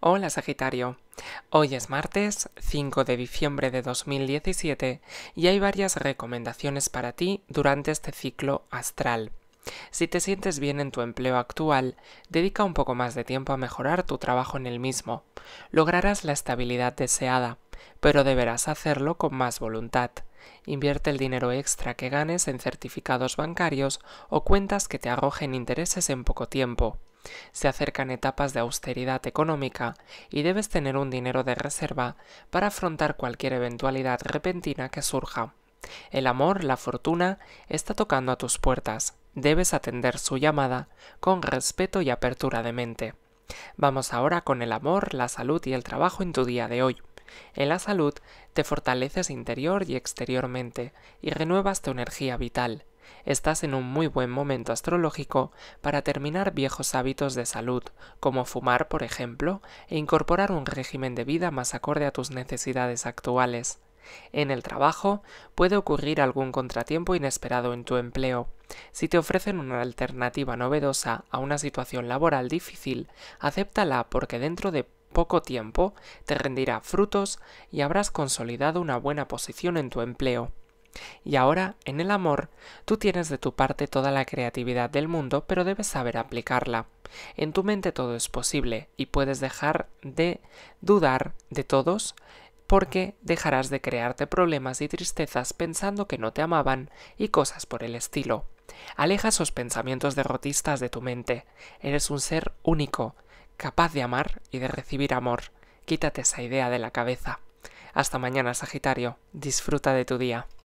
Hola Sagitario, hoy es martes 5 de diciembre de 2017 y hay varias recomendaciones para ti durante este ciclo astral. Si te sientes bien en tu empleo actual, dedica un poco más de tiempo a mejorar tu trabajo en el mismo. Lograrás la estabilidad deseada, pero deberás hacerlo con más voluntad. Invierte el dinero extra que ganes en certificados bancarios o cuentas que te arrojen intereses en poco tiempo. Se acercan etapas de austeridad económica y debes tener un dinero de reserva para afrontar cualquier eventualidad repentina que surja. El amor, la fortuna, está tocando a tus puertas. Debes atender su llamada con respeto y apertura de mente. Vamos ahora con el amor, la salud y el trabajo en tu día de hoy. En la salud te fortaleces interior y exteriormente y renuevas tu energía vital. Estás en un muy buen momento astrológico para terminar viejos hábitos de salud, como fumar, por ejemplo, e incorporar un régimen de vida más acorde a tus necesidades actuales. En el trabajo puede ocurrir algún contratiempo inesperado en tu empleo. Si te ofrecen una alternativa novedosa a una situación laboral difícil, acéptala porque dentro de poco tiempo te rendirá frutos y habrás consolidado una buena posición en tu empleo. Y ahora, en el amor, tú tienes de tu parte toda la creatividad del mundo, pero debes saber aplicarla. En tu mente todo es posible y puedes dejar de dudar de todos porque dejarás de crearte problemas y tristezas pensando que no te amaban y cosas por el estilo. Aleja esos pensamientos derrotistas de tu mente. Eres un ser único, capaz de amar y de recibir amor. Quítate esa idea de la cabeza. Hasta mañana, Sagitario. Disfruta de tu día.